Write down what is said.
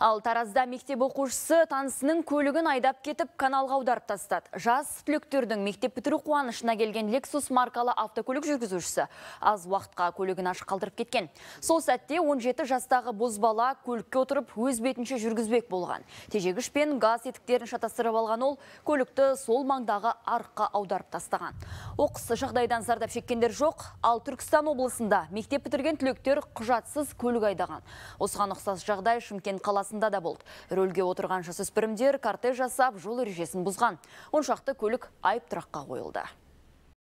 Ал Таразда мектеп оқушысы танысының көлігін айдап кетіп каналға аударып тастады. Жас түлектердің мектеп бітіру қуанышына келген Lexus маркалы автокөлік жүргізушісі аз уақытқа көлігін ашық қалдырып кеткен. Сол сәтте 17 жастағы бозбала көлікке отырып өз бетінше жүргізбек болған. Тежегіш пен газ етіктерін шатастырып алған ол көлікті сол маңдағы арқа аударып тастаған. Оқыс жағдайдан зардап шеккендер жоқ, ал Түркістан облысында мектеп бітірген түлектер құжатсыз көлік айдаған. Осыған ұқсас жағдай Шымкент қаласы қаласында да болды. Рөлге отырған жасөспірімдер кортеж жасап жол ережесін бұзған. Оншақты көлік айып тұраққа қойылды.